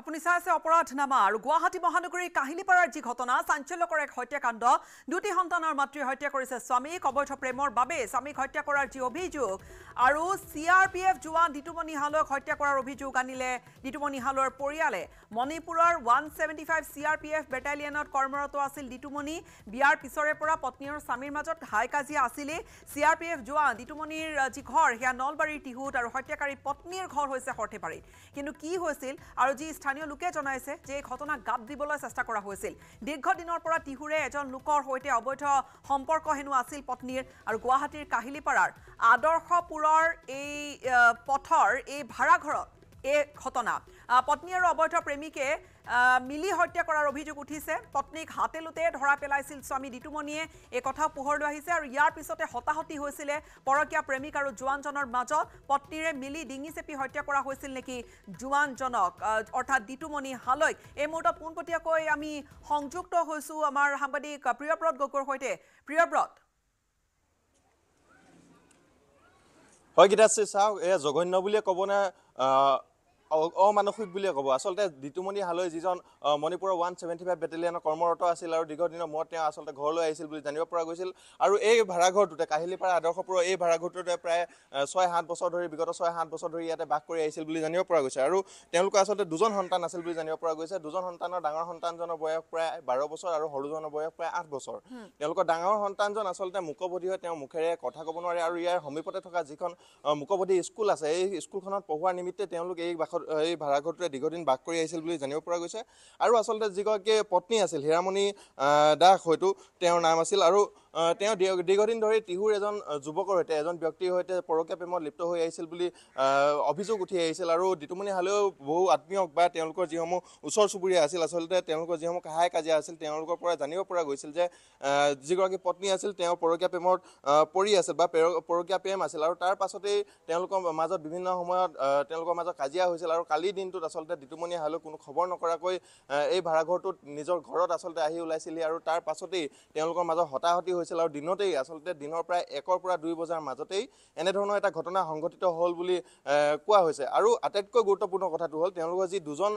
আপুনি চাই আছে অপৰাধনামা আৰু গুৱাহাটী মহানগৰীৰ কাহিলীপাৰাৰ যি ঘটনা চাঞ্চল্যকৰ এক হত্যাকাণ্ড দুটি সন্তানৰ মাতৃ হত্যা কৰিছে স্বামীক অবৈধ প্ৰেমৰ বাবে স্বামীক হত্যা কৰাৰ যি অভিযোগ আৰু চি আৰ পি এফ যোৱা দিতুমণি হালক হত্যা কৰাৰ অভিযোগ আনিলে দিতুমণি হালৰ পৰিয়ালে মণিপুৰৰ one seventy five C R P F বেটালিয়নত কৰ্মৰত আছিল দিতুমণি বিয়াৰ পিছৰে পৰা পত্নী আৰু স্বামীৰ মাজত হাই কাজিয়া আছিলেই চি আৰ পি এফ যোৱা দিতুমণিৰ যি ঘৰ সেয়া নলবাৰীৰ টিহুত আৰু হত্যাকাৰী পত্নীৰ ঘৰ হৈছে সৰ্থেবাৰীত কিন্তু কি হৈছিল আৰু যি স্থানীয় লোকে জনাইছে যে এই ঘটনাক গাপ দিবলৈ চেষ্টা কৰা হৈছিল দীৰ্ঘদিনৰ পৰা টিহুৰে এজন লোকৰ সৈতে অবৈধ সম্পৰ্ক হেনো আছিল পত্নীৰ আৰু গুৱাহাটীৰ কাহিলীপাৰাৰ আদৰ্শপুৰৰ জীৱনৰ এই পথৰ এই ভাড়াঘৰত এই ঘটনা পত্নী আৰু অবৈধ প্ৰেমিকে মিলি হত্যা কৰাৰ অভিযোগ উঠিছে পত্নীক হাতে লোতে ধৰা পেলাইছিল স্বামী দিতুমণিয়ে এই কথাও পোহৰ লৈ আহিছে আৰু ইয়াৰ পিছতে হতাহতি হৈছিলে পৰকীয়া প্ৰেমিক আৰু জোৱানজনৰ মাজত পত্নীৰে মিলি ডিঙি চেপি হত্যা কৰা হৈছিল নেকি জোৱানজনক অৰ্থাৎ দিতুমণি হালৈক এই মুহূৰ্তত পোনপটীয়াকৈ আমি সংযুক্ত হৈছোঁ আমাৰ সাংবাদিক প্ৰিয়ব্ৰত গগৈৰ সৈতে প্ৰিয়ব্ৰত হয় গীতাশ্ৰী চাওক এয়া জঘন্য বুলিয়ে ক'বনে অমানসিক বুলিয়ে ক'ব আচলতে দিতুমণি হালৈ যিজন মণিপুৰৰ ওৱান ছেভেণ্টি ফাইভ বেটেলিয়নৰ কৰ্মৰত আছিল আৰু দীৰ্ঘদিনৰ মূৰত তেওঁ আচলতে ঘৰলৈ আহিছিল বুলি জানিব পৰা গৈছিল আৰু এই ভাড়াঘৰটোতে কাহিলীপাৰা আদৰ্শপুৰৰ এই ভাড়াঘৰটোতে প্ৰায় ছয় সাত বছৰ ধৰি বিগত ছয় সাত বছৰ ধৰি ইয়াতে বাস কৰি আহিছিল বুলি জানিব পৰা গৈছে আৰু তেওঁলোকৰ আচলতে দুজন সন্তান আছিল বুলি জানিব পৰা গৈছে দুজন সন্তানৰ ডাঙৰ সন্তানজনৰ বয়স প্ৰায় বাৰ বছৰ আৰু সৰুজনৰ বয়স প্ৰায় আঠ বছৰ তেওঁলোকৰ ডাঙৰ সন্তানজন আচলতে মুকবধি হয় তেওঁ মুখেৰে কথা ক'ব নোৱাৰে আৰু ইয়াৰ সমীপতে থকা যিখন মুকবধি স্কুল আছে এই স্কুলখনত পঢ়োৱাৰ নিমিত্তে তেওঁলোক এই বাসত এই ভাড়াঘৰটোৱে দীৰ্ঘদিন বাস কৰি আহিছিল বুলি জানিব পৰা গৈছে আৰু আচলতে যিগৰাকী পত্নী আছিল হীৰামণি দাস হয়তো তেওঁৰ নাম আছিল আৰু তেওঁ দীৰ্ঘদিন ধৰি টিহুৰ এজন যুৱকৰ সৈতে এজন ব্যক্তিৰ সৈতে পৰকীয়া প্ৰেমত লিপ্ত হৈ আহিছিল বুলি অভিযোগ উঠি আহিছিল আৰু দিতুমণি হালেও বহু আত্মীয়ক বা তেওঁলোকৰ যিসমূহ ওচৰ চুবুৰীয়া আছিল আচলতে তেওঁলোকৰ যিসমূহ কাহাই কাজিয়া আছিল তেওঁলোকৰ পৰা জানিব পৰা গৈছিল যে যিগৰাকী পত্নী আছিল তেওঁ পৰকীয়া প্ৰেমত পৰি আছিল বা পৰকীয়া প্ৰেম আছিল আৰু তাৰ পাছতেই তেওঁলোকৰ মাজত বিভিন্ন সময়ত তেওঁলোকৰ মাজত কাজিয়া হৈছিল আৰু কালিৰ দিনটোত আচলতে দিতুমণি হালেও কোনো খবৰ নকৰাকৈ এই ভাড়াঘৰটোত নিজৰ ঘৰত আচলতে আহি ওলাইছিলহি আৰু তাৰ পাছতেই তেওঁলোকৰ মাজত হতাহতি হৈছিল আৰু দিনতেই আচলতে দিনৰ প্ৰায় একৰ পৰা দুই বজাৰ মাজতেই এনেধৰণৰ এটা ঘটনা সংঘটিত হ'ল বুলি কোৱা হৈছে আৰু আটাইতকৈ গুৰুত্বপূৰ্ণ কথাটো হ'ল তেওঁলোকৰ যি দুজন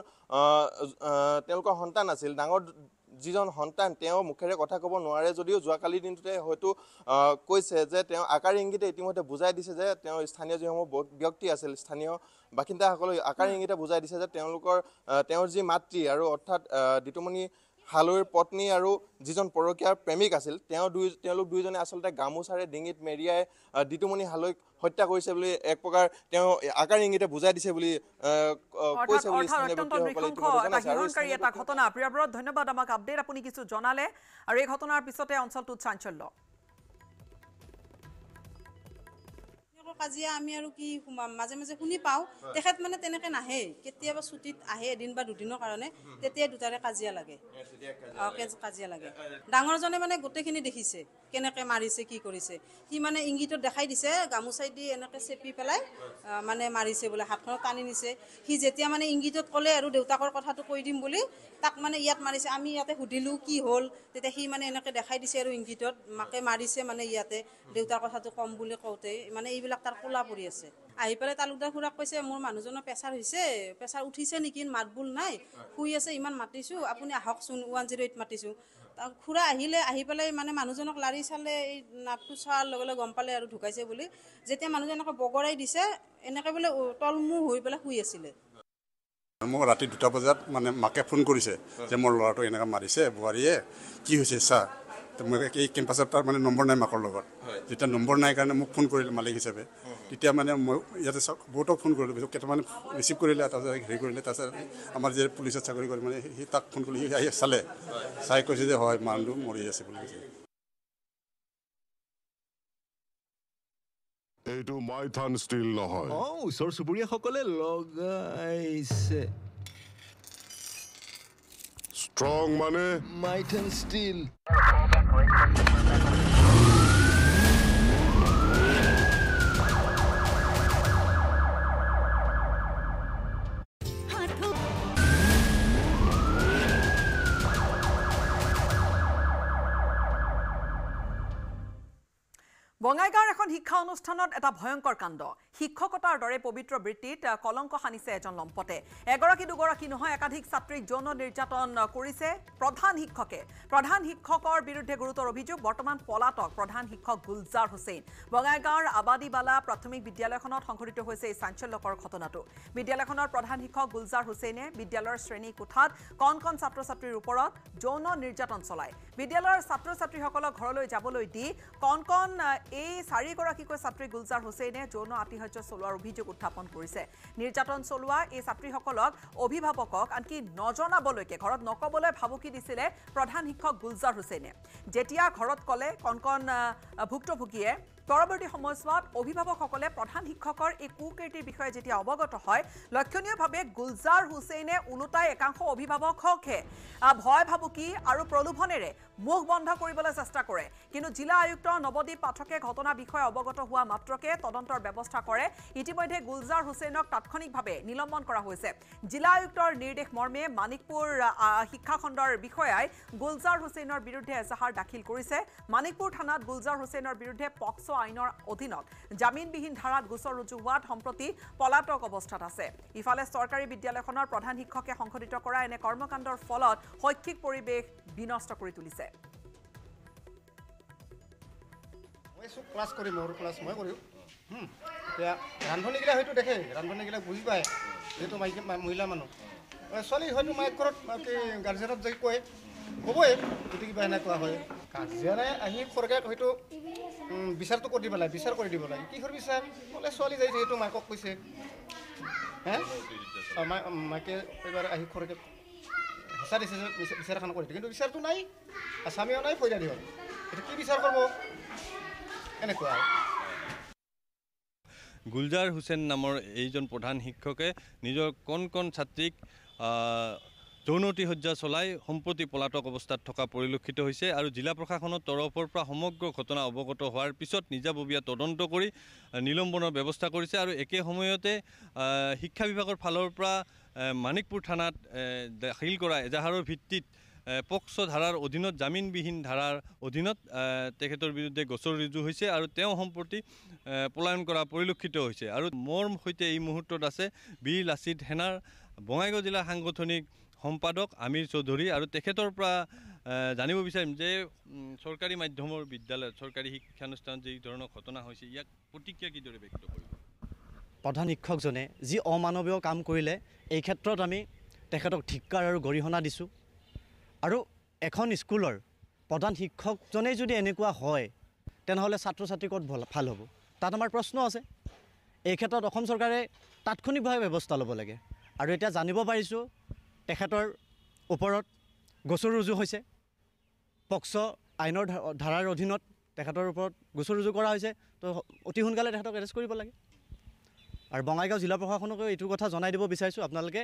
তেওঁলোকৰ সন্তান আছিল ডাঙৰ যিজন সন্তান তেওঁ মুখেৰে কথা ক'ব নোৱাৰে যদিও যোৱাকালিৰ দিনটোতে হয়তো কৈছে যে তেওঁ আকাৰ ইংগিতে ইতিমধ্যে বুজাই দিছে যে তেওঁ স্থানীয় যিসমূহ ব্যক্তি আছিল স্থানীয় বাসিন্দাসকলে আকাৰ ইংগিতে বুজাই দিছে যে তেওঁলোকৰ তেওঁৰ যি মাতৃ আৰু অৰ্থাৎ দিতুমণি হালৈৰ পত্নী আৰু যিজন পৰকীয়াৰ প্ৰেমিক আছিল তেওঁ দুই তেওঁলোক দুয়োজনে আচলতে গামোচাৰে ডিঙিত মেৰিয়াই দিতুমণি হালৈক হত্যা কৰিছে বুলি এক প্ৰকাৰ তেওঁ আকাৰ ইংগিতে বুজাই দিছে বুলি কৈছে বুলি ধন্যবাদ আমাক আপডেট আপুনি কিছু জনালে আৰু এই ঘটনাৰ পিছতে অঞ্চলটোত চাঞ্চল্য কাজিয়া আমি আৰু কি মাজে মাজে শুনি পাওঁ তেখেত মানে তেনেকে নাহে কেতিয়াবা ছুটিত আহে এদিন বা দুদিনৰ কাৰণে তেতিয়া দুটাৰে কাজিয়া লাগে কাজিয়া লাগে ডাঙৰজনে মানে গোটেইখিনি দেখিছে কেনেকে মাৰিছে কি কৰিছে সি মানে ইংগিতত দেখাই দিছে গামোচাই দি এনেকে চেপি পেলাই মানে মাৰিছে বোলে হাতখনত টানি নিছে সি যেতিয়া মানে ইংগিতত ক'লে আৰু দেউতাকৰ কথাটো কৈ দিম বুলি তাক মানে ইয়াত মাৰিছে আমি ইয়াতে সুধিলোঁ কি হ'ল তেতিয়া সি মানে এনেকে দেখাই দিছে আৰু ইংগিতত মাকে মাৰিছে মানে ইয়াতে দেউতাৰ কথাটো কম বুলি কওঁতে মানে এইবিলাক তাৰ কোলা পৰি আছে আহি পেলাই তালুকদাৰ খুৰাক কৈছে মোৰ মানুহজনৰ প্ৰেচাৰ হৈছে প্ৰেচাৰ উঠিছে নেকি মাত বোল নাই শুই আছে ইমান মাতিছোঁ আপুনি আহকচোন ওৱান জিৰ' এইট মাতিছোঁ খুৰা আহিলে আহি পেলাই মানে মানুহজনক লাৰি চালে এই নাকটো চোৱাৰ লগে লগে গম পালে আৰু ঢুকাইছে বুলি যেতিয়া মানুহজনক বগৰাই দিছে এনেকৈ বোলে তলমূ হৈ পেলাই শুই আছিলে মোক ৰাতি দুটা বজাত মানে মাকে ফোন কৰিছে যে মোৰ ল'ৰাটো এনেকৈ মাৰিছে বোৱাৰীয়ে কি হৈছে চা মই এই কেম্পাছত তাৰ মানে নম্বৰ নাই মাকৰ লগত যেতিয়া নম্বৰ নাই কাৰণে মোক ফোন কৰিলে মালিক হিচাপে তেতিয়া মানে মই ইয়াতে বহুতক ফোন কৰিলোঁ কেইটামান ৰিচিভ কৰিলে তাৰপিছত হেৰি কৰিলে তাৰপিছত আমাৰ যে পুলিচত চাকৰি কৰি মানে সি তাক ফোন কৰিলে সি আহি চালে চাই কৈছে যে হয় মানুহটো মৰি আছে বুলি কৈছে এইটো মাইথান ষ্টীল নহয় অ ওচৰ চুবুৰীয়াসকলে লগাইছে Strong money. might and steel. বঙাইগাঁৱৰ এখন শিক্ষা অনুষ্ঠানত এটা ভয়ংকৰ কাণ্ড শিক্ষকতাৰ দৰে পবিত্ৰ বৃত্তিত কলংক সানিছে এজন লম্পটে এগৰাকী দুগৰাকী নহয় একাধিক ছাত্ৰীক যৌন নিৰ্যাতন কৰিছে প্ৰধান শিক্ষকে প্ৰধান শিক্ষকৰ বিৰুদ্ধে গুৰুতৰ অভিযোগ বৰ্তমান পলাতক প্ৰধান শিক্ষক গুলজাৰ হুছেইন বঙাইগাঁৱৰ আবাদীবালা প্ৰাথমিক বিদ্যালয়খনত সংঘটিত হৈছে এই চাঞ্চল্যকৰ ঘটনাটো বিদ্যালয়খনৰ প্ৰধান শিক্ষক গুলজাৰ হুছেইনে বিদ্যালয়ৰ শ্ৰেণী কোঠাত কণ কণ ছাত্ৰ ছাত্ৰীৰ ওপৰত যৌন নিৰ্যাতন চলায় বিদ্যালয়ৰ ছাত্ৰ ছাত্ৰীসকলক ঘৰলৈ যাবলৈ দি কণ কণ এই চাৰিগৰাকীকৈ ছাত্ৰী গুলজাৰ হুছেইনে যৌন আতিশয্য চলোৱাৰ অভিযোগ উত্থাপন কৰিছে নিৰ্যাতন চলোৱা এই ছাত্ৰীসকলক অভিভাৱকক আনকি নজনাবলৈকে ঘৰত নকবলৈ ভাবুকি দিছিলে প্ৰধান শিক্ষক গুলজাৰ হুছেইনে যেতিয়া ঘৰত ক'লে কণ কণ ভুক্তভোগীয়ে পৰৱৰ্তী সময়ছোৱাত অভিভাৱকসকলে প্ৰধান শিক্ষকৰ এই কুকৃতিৰ বিষয়ে যেতিয়া অৱগত হয় লক্ষণীয়ভাৱে গুলজাৰ হুছেইনে ওলোটাই একাংশ অভিভাৱকহে ভয় ভাবুকি আৰু প্ৰলোভনেৰে মুখ বন্ধ কৰিবলৈ চেষ্টা কৰে কিন্তু জিলা আয়ুক্ত নৱদ্বীপ পাঠকে ঘটনাৰ বিষয়ে অৱগত হোৱা মাত্ৰকে তদন্তৰ ব্যৱস্থা কৰে ইতিমধ্যে গুলজাৰ হুছেইনক তাৎক্ষণিকভাৱে নিলম্বন কৰা হৈছে জিলা আয়ুক্তৰ নিৰ্দেশ মৰ্মে মানিকপুৰ শিক্ষা খণ্ডৰ বিষয়াই গুলজাৰ হুছেইনৰ বিৰুদ্ধে এজাহাৰ দাখিল কৰিছে মানিকপুৰ থানাত গুলজাৰ হুছেইনৰ বিৰুদ্ধে পক্স আইনৰ অধীনত জামিনবিহীন ধাৰাত গোচৰ ৰুজু হোৱাত সম্প্ৰতি পলাতক অৱস্থাত আছে ইফালে চৰকাৰী বিদ্যালয়খনৰ প্ৰধান শিক্ষকে সংঘটিত কৰা এনে কৰ্মকাণ্ডৰ ফলত শৈক্ষিক পৰিৱেশ বিনষ্ট কৰি তুলিছে ৰান্ধনীগিলা আহি খৰকে হয়তো বিচাৰটো কৰি দিব লাগে বিচাৰ কৰি দিব লাগে কিহৰ বিচাৰ বোলে ছোৱালী যায় যিহেতু মাকক কৈছে হে মাকে এইবাৰ আহি খৰকে হেঁচা দিছে যে বিচাৰ এখন কৰি দিয়ে কিন্তু বিচাৰটো নাই আছামীও নাই ফৈদা দিব এইটো কি বিচাৰ কৰিব এনেকুৱা গুলজাৰ হুছেইন নামৰ এইজন প্ৰধান শিক্ষকে নিজৰ কণ কণ ছাত্ৰীক যৌনতী সজ্জা চলাই সম্প্ৰতি পলাতক অৱস্থাত থকা পৰিলক্ষিত হৈছে আৰু জিলা প্ৰশাসনৰ তৰফৰ পৰা সমগ্ৰ ঘটনা অৱগত হোৱাৰ পিছত নিজাববীয়া তদন্ত কৰি নিলম্বনৰ ব্যৱস্থা কৰিছে আৰু একে সময়তে শিক্ষা বিভাগৰ ফালৰ পৰা মাণিকপুৰ থানাত দাখিল কৰা এজাহাৰৰ ভিত্তিত পক্স ধাৰাৰ অধীনত জামিনবিহীন ধাৰাৰ অধীনত তেখেতৰ বিৰুদ্ধে গোচৰ ৰুজু হৈছে আৰু তেওঁ সম্প্ৰতি পলায়ন কৰা পৰিলক্ষিত হৈছে আৰু মোৰ সৈতে এই মুহূৰ্তত আছে বীৰ লাচিত সেনাৰ বঙাইগাঁও জিলা সাংগঠনিক সম্পাদক আমিৰ চৌধুৰী আৰু তেখেতৰ পৰা জানিব বিচাৰিম যে চৰকাৰী মাধ্যমৰ বিদ্যালয়ত চৰকাৰী শিক্ষানুষ্ঠান যি ধৰণৰ ঘটনা হৈছে ইয়াক প্ৰতিক্ৰিয়া কিদৰে ব্যক্ত কৰব প্ৰধান শিক্ষকজনে যমানবীয় কাম কৰিলে এই ক্ষেত্ৰত আমি তেখেতক ধিক্কাৰ আৰু গৰিহণা দিছোঁ আৰু এখন স্কুলৰ প্ৰধান শিক্ষকজনেই যদি এনেকুৱা হয় তেনেহ'লে ছাত্ৰ ছাত্ৰী কত ভাল হব তাত আমাৰ প্ৰশ্ন আছে এই ক্ষেত্ৰত অসম চৰকাৰে তাৎক্ষণিকভাৱে ব্যৱস্থা ল'ব লাগে আৰু এতিয়া জানিব পাৰিছোঁ তেখেতৰ ওপৰত গোচৰ ৰুজু হৈছে পক্স আইনৰ ধাৰাৰ অধীনত তেখেতৰ ওপৰত গোচৰ ৰুজু কৰা হৈছে তো অতি সোনকালে তেখেতক এৰেষ্ট কৰিব লাগে আৰু বঙাইগাঁও জিলা প্ৰশাসনকো এইটো কথা জনাই দিব বিচাৰিছোঁ আপোনালোকে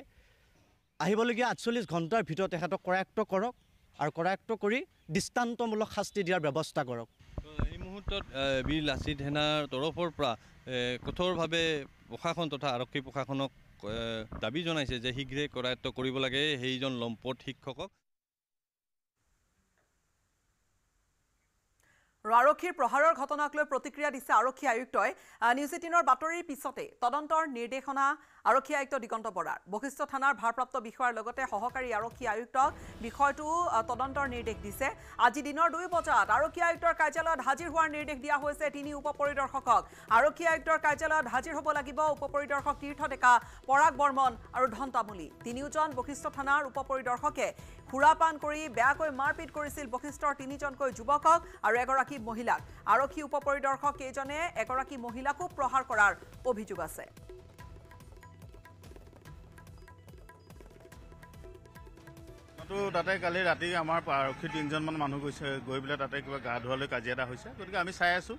আহিবলগীয়া আঠচল্লিছ ঘণ্টাৰ ভিতৰত তেখেতক কৰায়ত্ব কৰক আৰু কৰায়ত্ব কৰি দৃষ্টান্তমূলক শাস্তি দিয়াৰ ব্যৱস্থা কৰক এই মুহূৰ্তত বীৰ লাচিত সেনাৰ তৰফৰ পৰা কঠোৰভাৱে প্ৰশাসন তথা আৰক্ষী প্ৰশাসনক দাবী জনাইছে যে শীঘ্ৰে কৰায়ত্ব কৰিব লাগে সেইজন লম্পট শিক্ষকক আৰক্ষীৰ প্ৰহাৰৰ ঘটনাক লৈ প্ৰতিক্ৰিয়া দিছে আৰক্ষী আয়ুক্তই নিউজ এইটিনৰ বাতৰিৰ পিছতে তদন্তৰ নিৰ্দেশনা আৰক্ষী আয়ুক্ত দিগন্ত বৰাৰ বশিষ্ঠ থানাৰ ভাৰপ্ৰাপ্ত বিষয়াৰ লগতে সহকাৰী আৰক্ষী আয়ুক্তক বিষয়টো তদন্তৰ নিৰ্দেশ দিছে আজি দিনৰ দুই বজাত আৰক্ষী আয়ুক্তৰ কাৰ্যালয়ত হাজিৰ হোৱাৰ নিৰ্দেশ দিয়া হৈছে তিনি উপ পৰিদৰ্শকক আৰক্ষী আয়ুক্তৰ কাৰ্যালয়ত হাজিৰ হ'ব লাগিব উপ পৰিদৰ্শক তীৰ্থ ডেকা পৰাগ বৰ্মন আৰু ধন তামুলী তিনিওজন বশিষ্ঠ থানাৰ উপ পৰিদৰ্শকে সুৰাপান কৰি বেয়াকৈ মাৰপিট কৰিছিল বশিষ্ঠৰ তিনিজনকৈ যুৱকক আৰু এগৰাকী এগৰাকী মহিলাক আৰক্ষী উপ পৰিদৰ্শক কেইজনে এগৰাকী মহিলাকো প্ৰহাৰ কৰাৰ অভিযোগ আছে তো তাতে কালি ৰাতি আমাৰ আৰক্ষী তিনিজনমান মানুহ গৈছে গৈ পেলাই তাতে কিবা গা ধোৱালৈ কাজিয়া এটা হৈছে গতিকে আমি চাই আছো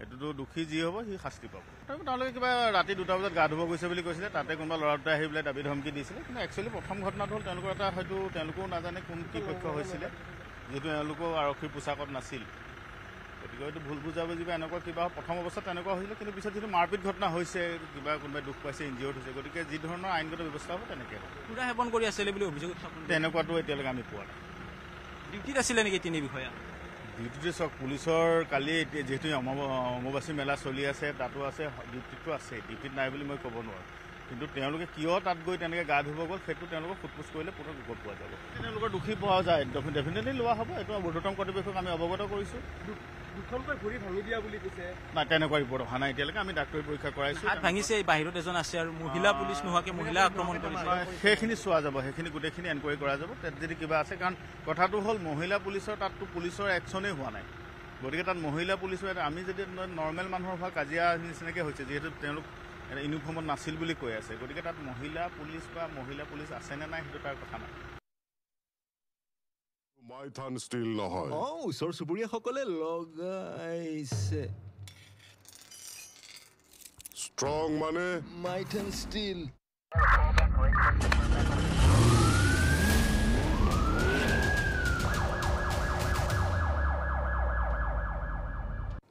এইটোতো দোষী যি হ'ব সি শাস্তি পাব তেওঁলোকে কিবা ৰাতি দুটা বজাত গা ধুব গৈছে বুলি কৈছিলে তাতে কোনোবা ল'ৰা দুটাই আহি পেলাই দাবী ধমকি দিছিলে কিন্তু একচুৱেলি প্ৰথম ঘটনাটো হ'ল তেওঁলোকৰ এটা হয়তো তেওঁলোকেও নাজানে কোন কি পক্ষ হৈছিলে যিহেতু এওঁলোকেও আৰক্ষীৰ পোচাকত নাছিল গতিকে এইটো ভুল বুজাবুজি বা এনেকুৱা কিবা প্ৰথম অৱস্থাত তেনেকুৱা হৈছিলে কিন্তু পিছত যিটো মাৰপিট ঘটনা হৈছে কিবা কোনোবাই দুখ পাইছে ইঞ্জিয়ৰ্ড হৈছে গতিকে যি ধৰণৰ আইনগত ব্যৱস্থা হ'ব তেনেকৈ হ'ব পূৰা সেৱন কৰি আছিলে বুলি অভিযোগ তেনেকুৱাটো এতিয়ালৈকে আমি পোৱা নাই ডিউটিত আছিলে নেকি তিনি বিষয়া ডিউটিটো চাওক পুলিচৰ কালি এতিয়া যিহেতু অম্বুবাচী মেলা চলি আছে তাতো আছে ডিউটিটো আছে ডিউটিত নাই বুলি মই ক'ব নোৱাৰোঁ কিন্তু তেওঁলোকে কিয় তাত গৈ তেনেকৈ গা ধুব গ'ল সেইটো তেওঁলোকক সোধ সোধপোছ কৰিলে পুনৰ গোট পোৱা যাব তেওঁলোকৰ দোষী পোৱা যায় ডেফিনেটলি লোৱা হ'ব এইটো ঊৰ্ধতম কৰ্তৃপক্ষক আমি অৱগত কৰিছোঁ সেইখিনি চোৱা যাব সেইখিনি গোটেইখিনি এনকোৱাৰী কৰা যাব তাত যদি কিবা আছে কাৰণ কথাটো হ'ল মহিলা পুলিচৰ তাততো পুলিচৰ একশ্যনেই হোৱা নাই গতিকে তাত মহিলা পুলিচৰ আমি যদি নৰ্মেল মানুহৰ হোৱা কাজিয়া নিচিনাকৈ হৈছে যিহেতু তেওঁলোক ইউনিফৰ্মত নাছিল বুলি কৈ আছে গতিকে তাত মহিলা পুলিচ বা মহিলা পুলিচ আছেনে নাই সেইটো তাৰ কথা নাই মাই থান ষ্টিল নহয় অঁ ওচৰ চুবুৰীয়াসকলে লগাইছে ষ্ট্ৰং মানে মাই থান ষ্টিল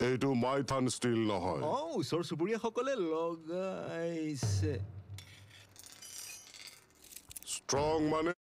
এইটো মাই থান ষ্টিল নহয় অঁ ওচৰ চুবুৰীয়াসকলে লগাইছে ষ্ট্ৰং মানে